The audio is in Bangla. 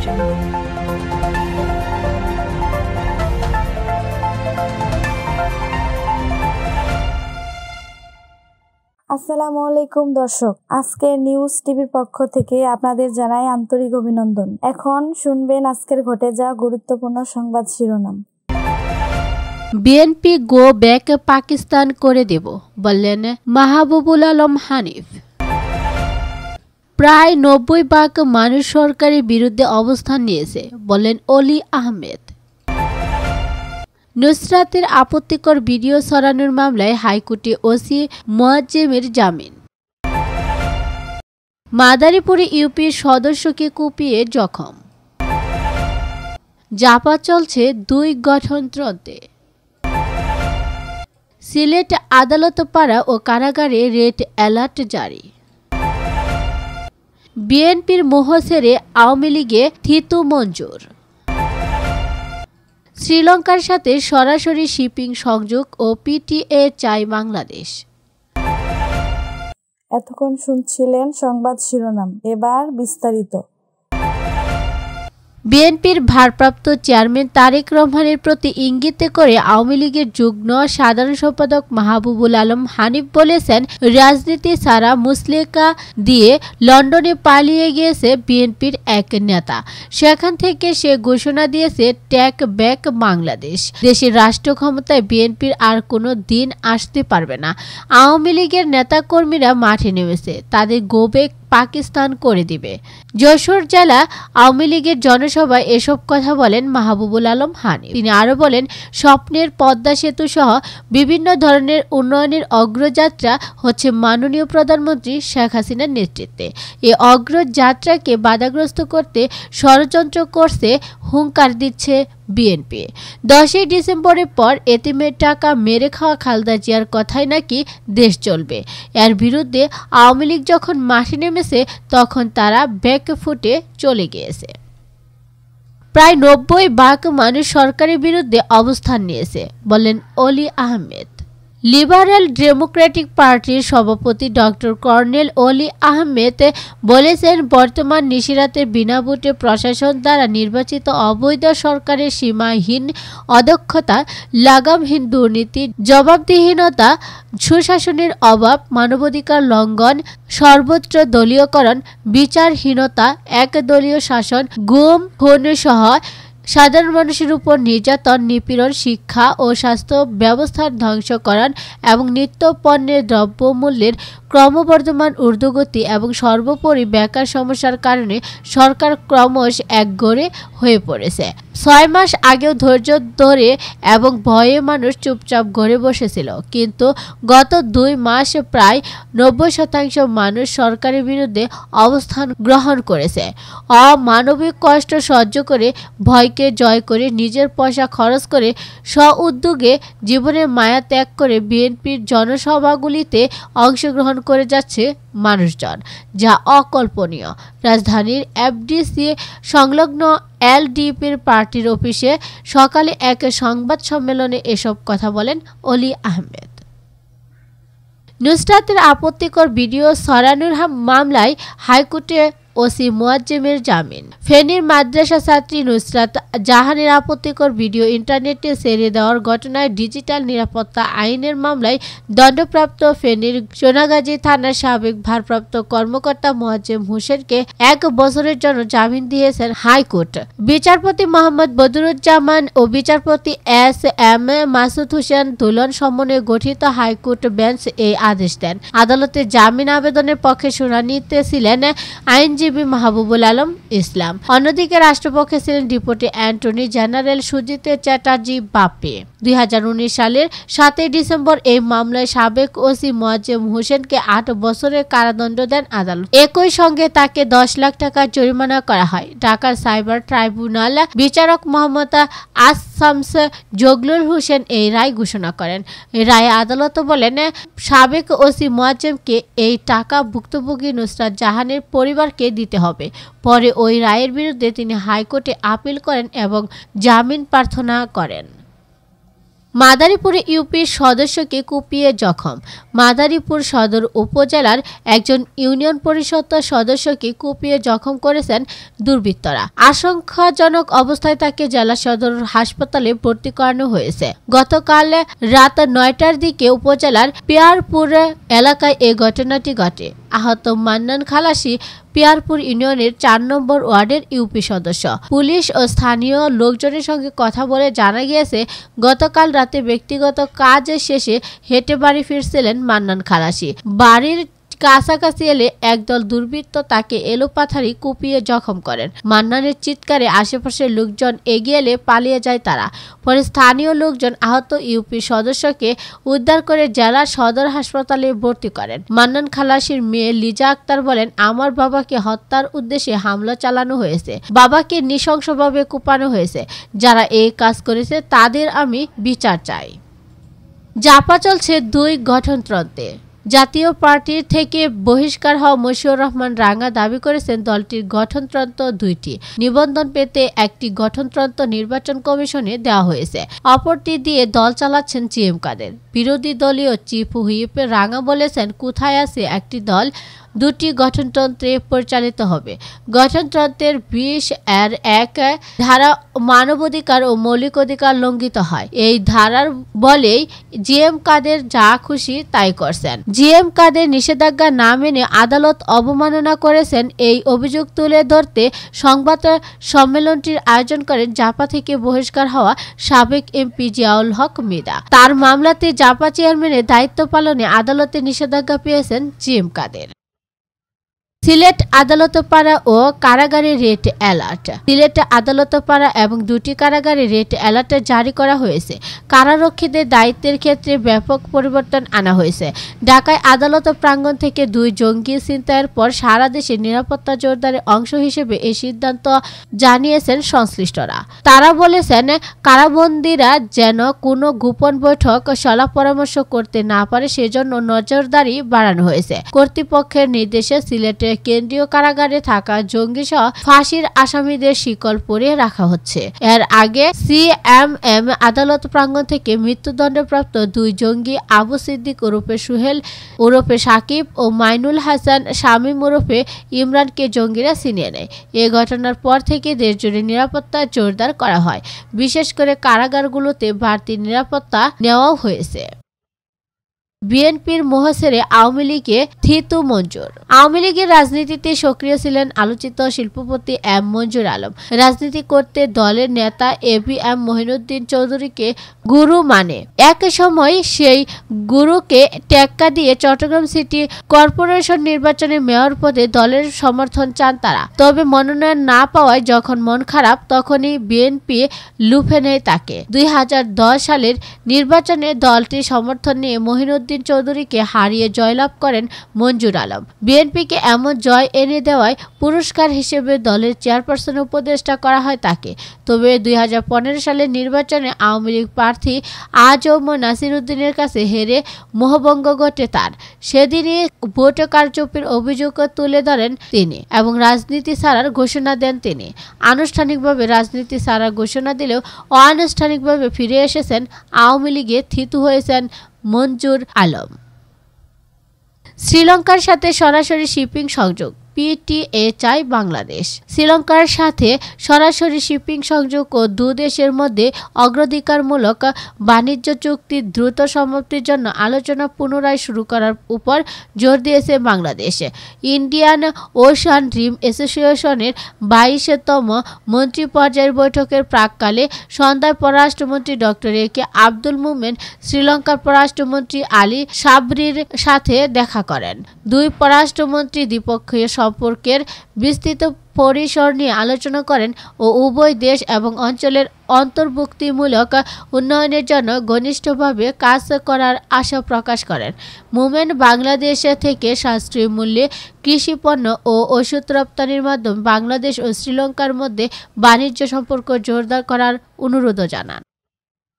আসসালামু আলাইকুম দর্শক আজকে নিউজ টিভির পক্ষ থেকে আপনাদের জানাই আন্তরিক অভিনন্দন এখন শুনবেন আজকের ঘটে যাওয়া গুরুত্বপূর্ণ সংবাদ শিরোনাম বিএনপি গো ব্যাক পাকিস্তান করে দেব বললেন মাহবুবুল আলম হানিফ প্রায় নব্বই ভাগ মানুষ সরকারের বিরুদ্ধে অবস্থান নিয়েছে বলেন অলি আহমেদ নুসরাতের আপত্তিকর ভিডিও সরানোর মামলায় হাইকোর্টে ওসি মোয়াজ্জেমের জামিন মাদারীপুরে ইউপির সদস্যকে কুপিয়ে জখম জাপা চলছে দুই গঠনতন্ত্রে সিলেট আদালত পাড়া ও কারাগারে রেড অ্যালার্ট জারি বিএনপির মোহ আওয়ামী লীগে থিতু মঞ্জুর শ্রীলঙ্কার সাথে সরাসরি শিপিং সংযোগ ও পিটিএ চাই বাংলাদেশ এতক্ষণ শুনছিলেন সংবাদ শিরোনাম এবার বিস্তারিত বিএনপির ভারপ্রাপ্ত চেয়ারম্যান তারেক রহমানের প্রতি ইঙ্গিতে করে আওয়ামী লীগের যুগ্ম সাধারণ সম্পাদক মাহবুবুল আলম হানিফ বলেছেন রাজনীতি ছাড়া মুসলেকা দিয়ে লন্ডনে পালিয়ে গিয়েছে বিএনপির এক নেতা সেখান থেকে সে ঘোষণা দিয়েছে ট্যাক ব্যাক বাংলাদেশ দেশের রাষ্ট্র ক্ষমতায় বিএনপির আর কোনো দিন আসতে পারবে না আওয়ামী লীগের নেতাকর্মীরা মাঠে নেমেছে তাদের গোবেক পাকিস্তান করে দিবে যশোর জেলা আওয়ামী লীগের জনসভায় এসব কথা বলেন মাহবুবুল আলম হানি তিনি আরও বলেন স্বপ্নের পদ্মা সেতু সহ বিভিন্ন ধরনের উন্নয়নের অগ্রযাত্রা হচ্ছে মাননীয় প্রধানমন্ত্রী শেখ হাসিনার নেতৃত্বে এ অগ্রযাত্রাকে বাধাগ্রস্ত করতে ষড়যন্ত্র করছে হুঙ্কার দিচ্ছে বিএনপি দশই ডিসেম্বরের পর এতিমের টাকা মেরে খাওয়া খালদা জিয়ার কথাই নাকি দেশ চলবে এর বিরুদ্ধে আওয়ামী লীগ যখন মাঠে নেমে এনেছে তখন তারা ব্যাকফুটে ফুটে চলে গিয়েছে প্রায় নব্বই বাঘ মানুষ সরকারের বিরুদ্ধে অবস্থান নিয়েছে বলেন অলি আহমেদ লিবারেল ডেমোক্রেটিক পার্টির সভাপতি ডক্টর কর্নেল অলি আহমেদ বলেছেন বর্তমান নিশিরাতের বিনা ভোটে প্রশাসন দ্বারা নির্বাচিত অবৈধ সরকারের সীমাহীন অদক্ষতা লাগামহীন দুর্নীতি জবাবদিহীনতা সুশাসনের অভাব মানবাধিকার লঙ্ঘন সর্বত্র দলীয়করণ বিচারহীনতা একদলীয় শাসন গুম খুন সহ সাধারণ মানুষের উপর নির্যাতন নিপীড়ন শিক্ষা ও স্বাস্থ্য ব্যবস্থার ধ্বংস করান এবং নিত্য পণ্যের দ্রব্যমূল্যের ক্রমবর্ধমান ঊর্ধ্বগতি এবং সর্বোপরি বেকার সমস্যার কারণে সরকার ক্রমশ একগড়ে হয়ে পড়েছে ছয় মাস আগেও ধৈর্য ধরে এবং ভয়ে মানুষ চুপচাপ ঘরে বসেছিল কিন্তু গত দুই মাস প্রায় নব্বই শতাংশ মানুষ সরকারের বিরুদ্ধে অবস্থান গ্রহণ করেছে অমানবিক কষ্ট সহ্য করে ভয়কে জয় করে নিজের পয়সা খরচ করে স্ব উদ্যোগে জীবনের মায়া ত্যাগ করে বিএনপির জনসভাগুলিতে অংশগ্রহণ করে যাচ্ছে মানুষজন যা অকল্পনীয় রাজধানীর এফডিসি সংলগ্ন এলডিপির পার্টির অফিসে সকালে এক সংবাদ সম্মেলনে এসব কথা বলেন অলি আহমেদ নুসরাতের আপত্তিকর ভিডিও সরানোর মামলায় হাইকোর্টে ওসি মোয়াজ্জেমের জামিন ফেনীর মাদ্রাসা ছাত্রী নুসরাত জাহানের আপত্তিকর ভিডিও ইন্টারনেটে ছেড়ে দেওয়ার ঘটনায় ডিজিটাল নিরাপত্তা আইনের মামলায় দণ্ডপ্রাপ্ত ফেনীর সোনাগাজী থানার সাবেক ভারপ্রাপ্ত কর্মকর্তা মোয়াজ্জেম হোসেনকে এক বছরের জন্য জামিন দিয়েছেন হাইকোর্ট বিচারপতি মোহাম্মদ বদরুজ্জামান ও বিচারপতি এস এম মাসুদ হোসেন দুলন সমন্বয়ে গঠিত হাইকোর্ট বেঞ্চ এই আদেশ দেন আদালতে জামিন আবেদনের পক্ষে শুনানিতে ছিলেন আইন আইনজীবী মাহবুবুল আলম ইসলাম অন্যদিকে রাষ্ট্রপক্ষে ছিলেন ডিপুটি অ্যান্টনি জেনারেল সুজিত চ্যাটার্জি বাপে দুই সালের সাতই ডিসেম্বর এই মামলায় সাবেক ওসি মোয়াজ্জেম হোসেনকে আট বছরের কারাদণ্ড দেন আদালত একই সঙ্গে তাকে দশ লাখ টাকা জরিমানা করা হয় ঢাকার সাইবার ট্রাইব্যুনাল বিচারক মোহাম্মদ আস শামস জগলুল হোসেন এই রায় ঘোষণা করেন রায়ে আদালত বলেন সাবেক ওসি মোয়াজ্জেমকে এই টাকা ভুক্তভোগী নুসরাত জাহানের পরিবারকে দিতে হবে পরে ওই রায়ের বিরুদ্ধে তিনি হাইকোর্টে আপিল করেন এবং জামিন প্রার্থনা করেন মাদারীপুরে ইউপির সদস্যকে কুপিয়ে জখম মাদারীপুর সদর উপজেলার একজন ইউনিয়ন পরিষদ সদস্যকে কুপিয়ে জখম করেছেন দুর্বৃত্তরা আশঙ্কাজনক অবস্থায় তাকে জেলা সদর হাসপাতালে ভর্তি করানো হয়েছে গতকাল রাত নয়টার দিকে উপজেলার পেয়ারপুর এলাকায় এ ঘটনাটি ঘটে আহত মান্নান খালাসি পিয়ারপুর ইউনিয়নের চার নম্বর ওয়ার্ডের ইউপি সদস্য পুলিশ ও স্থানীয় লোকজনের সঙ্গে কথা বলে জানা গিয়েছে গতকাল রাতে ব্যক্তিগত কাজের শেষে হেঁটে বাড়ি ফিরছিলেন মান্নান খালাসি বাড়ির কাছাকাছি এলে একদল দুর্বৃত্ত তাকে এলোপাথারি কুপিয়ে জখম করেন মান্নানের চিৎকারে আশেপাশের লোকজন এগিয়ে এলে পালিয়ে যায় তারা পরে স্থানীয় লোকজন আহত ইউপি সদস্যকে উদ্ধার করে জেলা সদর হাসপাতালে ভর্তি করেন মান্নান খালাসির মেয়ে লিজা আক্তার বলেন আমার বাবাকে হত্যার উদ্দেশ্যে হামলা চালানো হয়েছে বাবাকে নৃশংসভাবে কুপানো হয়েছে যারা এই কাজ করেছে তাদের আমি বিচার চাই জাপা চলছে দুই গঠনতন্ত্রে জাতীয় পার্টির থেকে বহিষ্কার হওয়া মশিউর রহমান রাঙ্গা দাবি করেছেন দলটির গঠনতন্ত্র দুইটি নিবন্ধন পেতে একটি গঠনতন্ত্র নির্বাচন কমিশনে দেওয়া হয়েছে অপরটি দিয়ে দল চালাচ্ছেন জি এম কাদের বিরোধী দলীয় চিফ হুইপ রাঙ্গা বলেছেন কোথায় আছে একটি দল দুটি গঠনতন্ত্রে পরিচালিত হবে গঠনতন্ত্রের বিশ এর এক ধারা মানবাধিকার ও মৌলিক অধিকার লঙ্ঘিত হয় এই ধারার বলেই জি এম কাদের যা খুশি তাই করছেন জি এম কাদের নিষেধাজ্ঞা না মেনে আদালত অবমাননা করেছেন এই অভিযোগ তুলে ধরতে সংবাদ সম্মেলনটির আয়োজন করেন জাপা থেকে বহিষ্কার হওয়া সাবেক এমপি জিয়াউল হক মিদা তার মামলাতে জাপা চেয়ারম্যানের দায়িত্ব পালনে আদালতে নিষেধাজ্ঞা পেয়েছেন জি এম কাদের সিলেট আদালতপাড়া ও কারাগারে রেড অ্যালার্ট সিলেট আদালতপাড়া এবং দুটি কারাগারে রেড অ্যালার্ট জারি করা হয়েছে কারারক্ষীদের দায়িত্বের ক্ষেত্রে ব্যাপক পরিবর্তন আনা হয়েছে ঢাকায় আদালত প্রাঙ্গণ থেকে দুই জঙ্গি চিন্তায়ের পর সারা দেশে নিরাপত্তা জোরদারের অংশ হিসেবে এই সিদ্ধান্ত জানিয়েছেন সংশ্লিষ্টরা তারা বলেছেন কারাবন্দীরা যেন কোনো গোপন বৈঠক সলা পরামর্শ করতে না পারে সেজন্য নজরদারি বাড়ানো হয়েছে কর্তৃপক্ষের নির্দেশে সিলেটে মিশরের কেন্দ্রীয় কারাগারে থাকা জঙ্গিসহ ফাঁসির আসামিদের শিকল পরিয়ে রাখা হচ্ছে এর আগে সিএমএম আদালত প্রাঙ্গণ থেকে মৃত্যুদণ্ডপ্রাপ্ত দুই জঙ্গি আবু সিদ্দিক ওরফে সুহেল ওরফে সাকিব ও মাইনুল হাসান শামীম ওরফে ইমরানকে জঙ্গিরা ছিনিয়ে নেয় এ ঘটনার পর থেকে দেশজুড়ে নিরাপত্তা জোরদার করা হয় বিশেষ করে কারাগারগুলোতে বাড়তি নিরাপত্তা নেওয়াও হয়েছে বিএনপির মহাসেরে আওয়ামী লীগে থিতু মঞ্জুর আওয়ামী লীগের রাজনীতিতে সক্রিয় ছিলেন আলোচিত শিল্পপতি এম মঞ্জুর আলম রাজনীতি করতে দলের নেতা এ বি এম মহিনুদ্দিন চৌধুরীকে গুরু মানে এক সময় সেই গুরুকে টেক্কা দিয়ে চট্টগ্রাম সিটি কর্পোরেশন নির্বাচনে মেয়র পদে দলের সমর্থন চান তারা তবে মনোনয়ন না পাওয়ায় যখন মন খারাপ তখনই বিএনপি লুফে নেয় তাকে দুই সালের নির্বাচনে দলটির সমর্থন নিয়ে মহিনুদ্দিন উদ্দিন চৌধুরীকে হারিয়ে জয়লাভ করেন মঞ্জুর আলম বিএনপিকে এমন জয় এনে দেওয়ায় পুরস্কার হিসেবে দলের চেয়ারপারসন উপদেষ্টা করা হয় তাকে তবে দুই সালের নির্বাচনে আওয়ামী লীগ প্রার্থী আজম উদ্দিনের কাছে হেরে মোহবঙ্গ ঘটে তার সেদিনই ভোট কারচুপির অভিযোগ তুলে ধরেন তিনি এবং রাজনীতি ছাড়ার ঘোষণা দেন তিনি আনুষ্ঠানিকভাবে রাজনীতি ছাড়ার ঘোষণা দিলেও অনানুষ্ঠানিকভাবে ফিরে এসেছেন আওয়ামী লীগে থিতু হয়েছেন মঞ্জুর আলম শ্রীলঙ্কার সাথে সরাসরি শিপিং সংযোগ পিটিএ বাংলাদেশ শ্রীলঙ্কার সাথে সরাসরি শিপিং সংযোগ ও দেশের মধ্যে অগ্রাধিকারমূলক বাণিজ্য চুক্তির দ্রুত সমাপ্তির জন্য আলোচনা পুনরায় শুরু করার উপর জোর দিয়েছে বাংলাদেশ ইন্ডিয়ান ওশান ড্রিম অ্যাসোসিয়েশনের বাইশতম মন্ত্রী পর্যায়ের বৈঠকের প্রাককালে সন্ধ্যায় পররাষ্ট্রমন্ত্রী ডক্টর এ কে আব্দুল মুমেন শ্রীলঙ্কার পররাষ্ট্রমন্ত্রী আলী সাবরির সাথে দেখা করেন দুই পররাষ্ট্রমন্ত্রী দ্বিপক্ষীয় সম্পর্কের বিস্তৃত পরিসর নিয়ে আলোচনা করেন ও উভয় দেশ এবং অঞ্চলের অন্তর্ভুক্তিমূলক উন্নয়নের জন্য ঘনিষ্ঠভাবে কাজ করার আশা প্রকাশ করেন মুমেন্ট বাংলাদেশ থেকে সাশ্রয়ী মূল্যে কৃষিপণ্য ও ওষুধ রপ্তানির মাধ্যমে বাংলাদেশ ও শ্রীলঙ্কার মধ্যে বাণিজ্য সম্পর্ক জোরদার করার অনুরোধও জানান